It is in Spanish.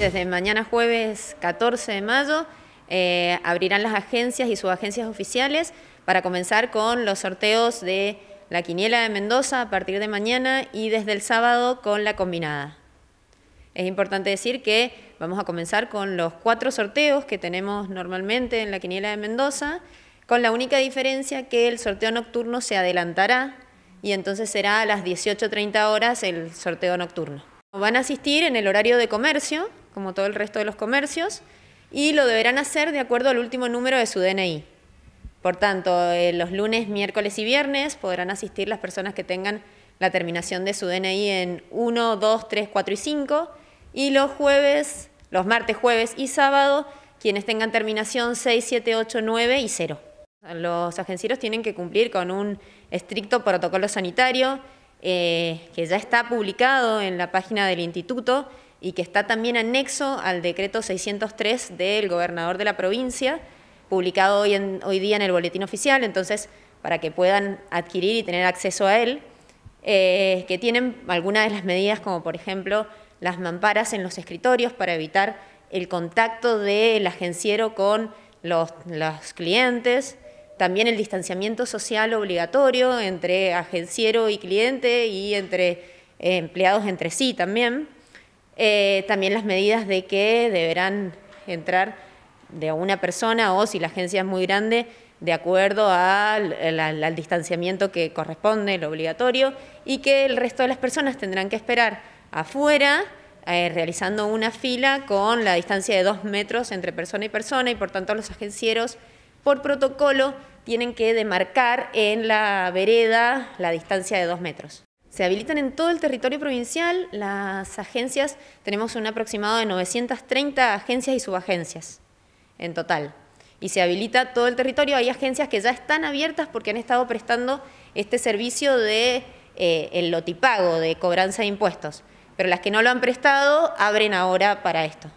Desde mañana jueves 14 de mayo eh, abrirán las agencias y subagencias oficiales para comenzar con los sorteos de la quiniela de Mendoza a partir de mañana y desde el sábado con la combinada. Es importante decir que vamos a comenzar con los cuatro sorteos que tenemos normalmente en la quiniela de Mendoza, con la única diferencia que el sorteo nocturno se adelantará y entonces será a las 18.30 horas el sorteo nocturno. Van a asistir en el horario de comercio, como todo el resto de los comercios, y lo deberán hacer de acuerdo al último número de su DNI. Por tanto, eh, los lunes, miércoles y viernes podrán asistir las personas que tengan la terminación de su DNI en 1, 2, 3, 4 y 5, y los jueves, los martes, jueves y sábado, quienes tengan terminación 6, 7, 8, 9 y 0. Los agencieros tienen que cumplir con un estricto protocolo sanitario eh, que ya está publicado en la página del instituto y que está también anexo al decreto 603 del gobernador de la provincia, publicado hoy, en, hoy día en el boletín oficial, entonces para que puedan adquirir y tener acceso a él, eh, que tienen algunas de las medidas como por ejemplo las mamparas en los escritorios para evitar el contacto del agenciero con los, clientes, también el distanciamiento social obligatorio entre agenciero y cliente y entre eh, empleados entre sí también. Eh, también las medidas de que deberán entrar de una persona o si la agencia es muy grande, de acuerdo al, distanciamiento que corresponde, lo obligatorio, y que el resto de las personas tendrán que esperar afuera eh, realizando una fila con la distancia de dos metros entre persona y persona y por tanto los agencieros por protocolo tienen que demarcar en la vereda la distancia de dos metros. Se habilitan en todo el territorio provincial las agencias, tenemos un aproximado de 930 agencias y subagencias en total. Y se habilita todo el territorio, hay agencias que ya están abiertas porque han estado prestando este servicio de eh, lotipago, de cobranza de impuestos. Pero las que no lo han prestado abren ahora para esto.